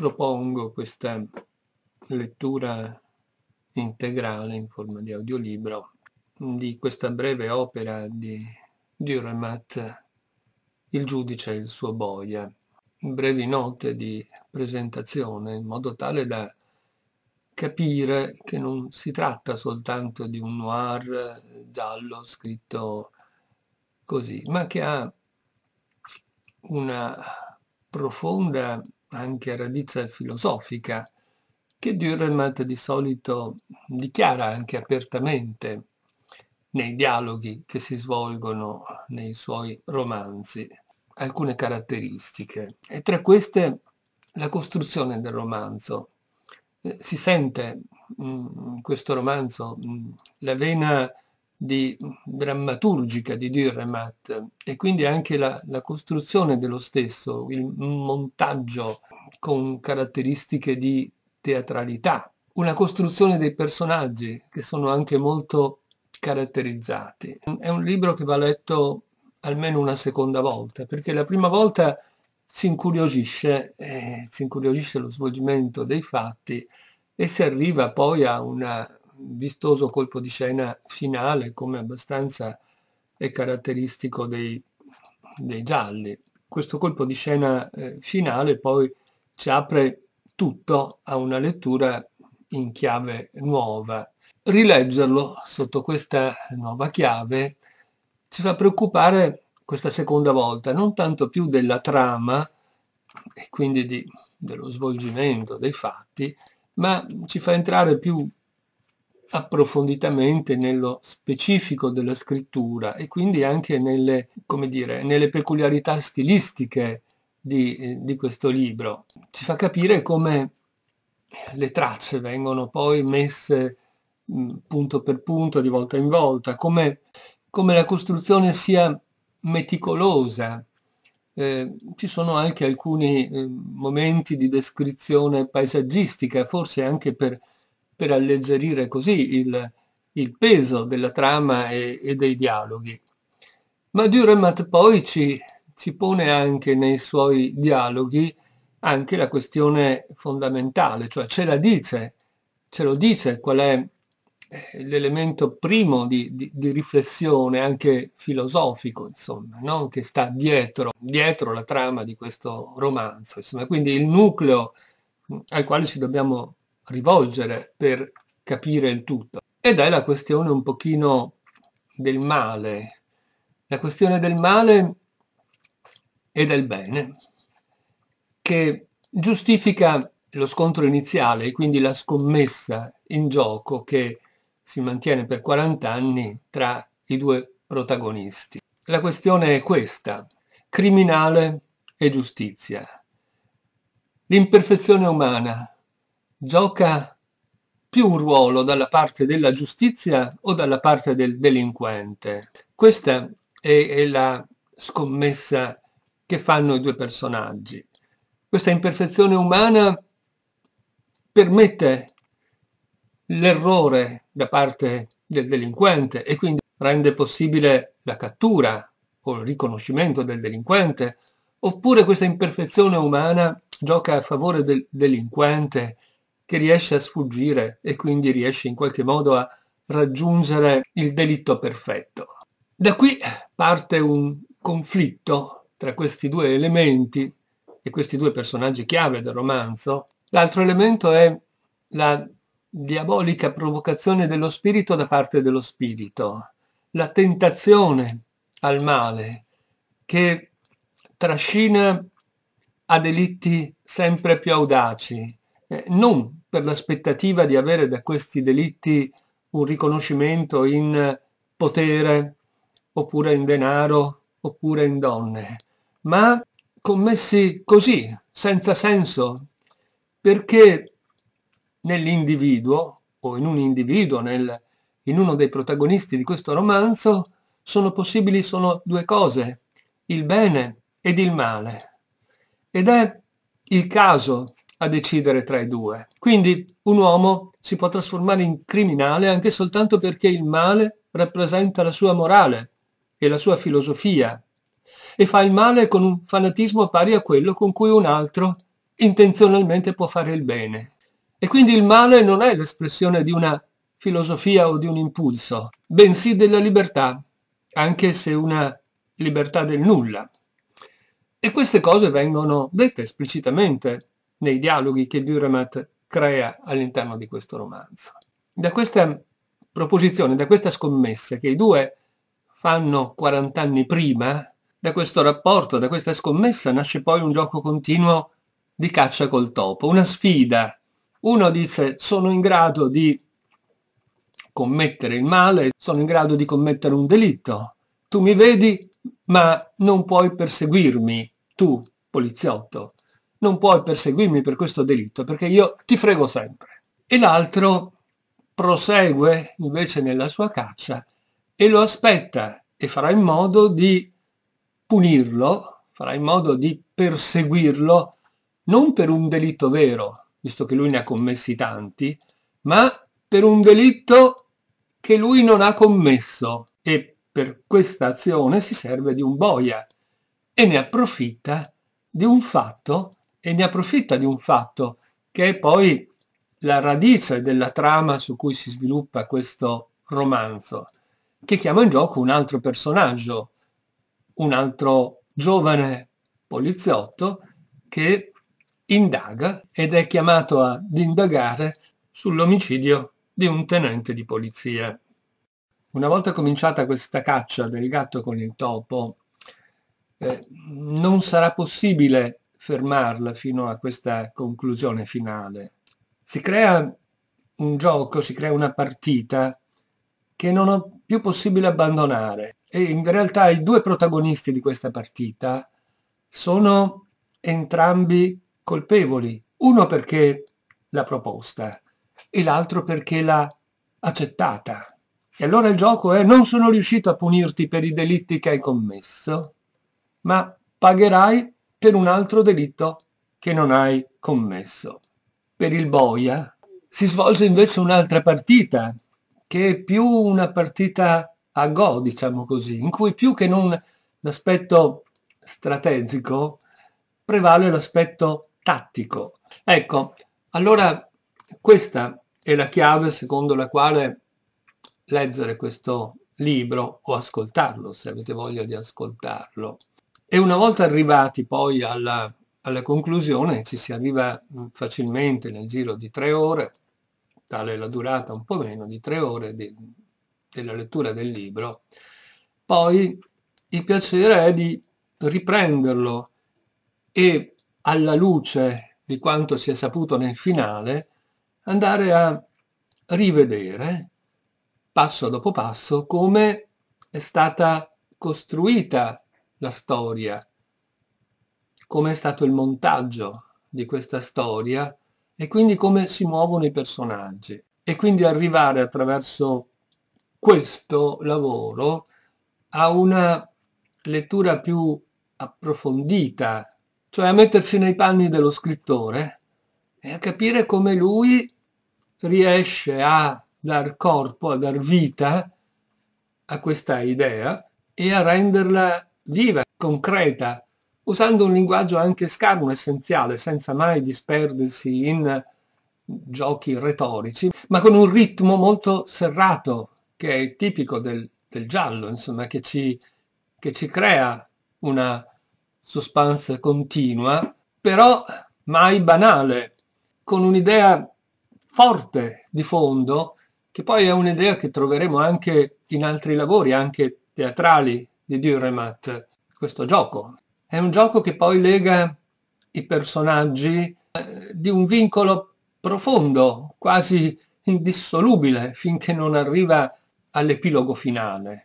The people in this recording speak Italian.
propongo questa lettura integrale in forma di audiolibro di questa breve opera di Dürremat, Il giudice e il suo boia, brevi note di presentazione in modo tale da capire che non si tratta soltanto di un noir giallo scritto così, ma che ha una profonda anche radice filosofica, che Dürrenmatt di solito dichiara anche apertamente nei dialoghi che si svolgono nei suoi romanzi alcune caratteristiche e tra queste la costruzione del romanzo. Eh, si sente mm, in questo romanzo mm, la vena di, drammaturgica di Dürremat e quindi anche la, la costruzione dello stesso, il montaggio con caratteristiche di teatralità, una costruzione dei personaggi che sono anche molto caratterizzati. È un libro che va letto almeno una seconda volta, perché la prima volta si incuriosisce, eh, si incuriosisce lo svolgimento dei fatti e si arriva poi a una vistoso colpo di scena finale come abbastanza è caratteristico dei, dei gialli. Questo colpo di scena eh, finale poi ci apre tutto a una lettura in chiave nuova. Rileggerlo sotto questa nuova chiave ci fa preoccupare questa seconda volta, non tanto più della trama e quindi di, dello svolgimento dei fatti, ma ci fa entrare più approfonditamente nello specifico della scrittura e quindi anche nelle, dire, nelle peculiarità stilistiche di, eh, di questo libro. Ci fa capire come le tracce vengono poi messe mm, punto per punto, di volta in volta, come, come la costruzione sia meticolosa. Eh, ci sono anche alcuni eh, momenti di descrizione paesaggistica, forse anche per per alleggerire così il, il peso della trama e, e, dei dialoghi. Ma Dürremat poi ci, ci pone anche nei suoi dialoghi anche la questione fondamentale, cioè ce la dice, ce lo dice qual è eh, l'elemento primo di, di, di, riflessione anche filosofico, insomma, no? che sta dietro, dietro la trama di questo romanzo. Insomma. Quindi il nucleo al quale ci dobbiamo rivolgere per capire il tutto. Ed è la questione un pochino del male, la questione del male e del bene, che giustifica lo scontro iniziale e quindi la scommessa in gioco che si mantiene per 40 anni tra i due protagonisti. La questione è questa, criminale e giustizia. L'imperfezione umana, gioca più un ruolo dalla parte della giustizia o dalla parte del delinquente. Questa è, è la scommessa che fanno i due personaggi. Questa imperfezione umana permette l'errore da parte del delinquente e quindi rende possibile la cattura o il riconoscimento del delinquente, oppure questa imperfezione umana gioca a favore del delinquente che riesce a sfuggire e quindi riesce in qualche modo a raggiungere il delitto perfetto. Da qui parte un conflitto tra questi due elementi e questi due personaggi chiave del romanzo. L'altro elemento è la diabolica provocazione dello spirito da parte dello spirito, la tentazione al male che trascina a delitti sempre più audaci, eh, non per l'aspettativa di avere da questi delitti un riconoscimento in potere, oppure in denaro, oppure in donne, ma commessi così, senza senso, perché nell'individuo, o in un individuo, nel, in uno dei protagonisti di questo romanzo, sono possibili solo due cose, il bene ed il male. Ed è il caso a decidere tra i due. Quindi un uomo si può trasformare in criminale anche soltanto perché il male rappresenta la sua morale e la sua filosofia e fa il male con un fanatismo pari a quello con cui un altro intenzionalmente può fare il bene. E quindi il male non è l'espressione di una filosofia o di un impulso, bensì della libertà, anche se una libertà del nulla. E queste cose vengono dette esplicitamente nei dialoghi che Dürremat crea all'interno di questo romanzo. Da questa proposizione, da questa scommessa che i due fanno 40 anni prima, da questo rapporto, da questa scommessa nasce poi un gioco continuo di caccia col topo, una sfida. Uno dice sono in grado di commettere il male, sono in grado di commettere un delitto. Tu mi vedi, ma non puoi perseguirmi, tu, poliziotto non puoi perseguirmi per questo delitto perché io ti frego sempre. E l'altro prosegue invece nella sua caccia e lo aspetta e farà in modo di punirlo, farà in modo di perseguirlo non per un delitto vero, visto che lui ne ha commessi tanti, ma per un delitto che lui non ha commesso e per questa azione si serve di un boia e ne approfitta di un fatto e ne approfitta di un fatto che è poi la radice della trama su cui si sviluppa questo romanzo, che chiama in gioco un altro personaggio, un altro giovane poliziotto che indaga ed è chiamato ad indagare sull'omicidio di un tenente di polizia. Una volta cominciata questa caccia del gatto con il topo, eh, non sarà possibile fermarla fino a questa conclusione finale. Si crea un gioco, si crea una partita che non è più possibile abbandonare e in realtà i due protagonisti di questa partita sono entrambi colpevoli, uno perché l'ha proposta e l'altro perché l'ha accettata. E allora il gioco è non sono riuscito a punirti per i delitti che hai commesso, ma pagherai per un altro delitto che non hai commesso. Per il boia si svolge invece un'altra partita, che è più una partita a go, diciamo così, in cui più che non l'aspetto strategico prevale l'aspetto tattico. Ecco, allora questa è la chiave secondo la quale leggere questo libro o ascoltarlo, se avete voglia di ascoltarlo. E una volta arrivati poi alla, alla conclusione, ci si arriva mm, facilmente nel giro di tre ore, tale la durata un po' meno di tre ore di, della lettura del libro, poi il piacere è di riprenderlo e alla luce di quanto si è saputo nel finale, andare a rivedere passo dopo passo come è stata costruita la storia, come è stato il montaggio di questa storia e quindi come si muovono i personaggi. E quindi arrivare attraverso questo lavoro a una lettura più approfondita, cioè a mettersi nei panni dello scrittore e a capire come lui riesce a dar corpo, a dar vita a questa idea e a renderla viva, concreta, usando un linguaggio anche scarno, essenziale, senza mai disperdersi in giochi retorici, ma con un ritmo molto serrato, che è tipico del, del giallo, insomma, che ci, che ci crea una suspense continua, però mai banale, con un'idea forte di fondo, che poi è un'idea che troveremo anche in altri lavori, anche teatrali di Dürremat, questo gioco. È un gioco che poi lega i personaggi eh, di un vincolo profondo, quasi indissolubile, finché non arriva all'epilogo finale.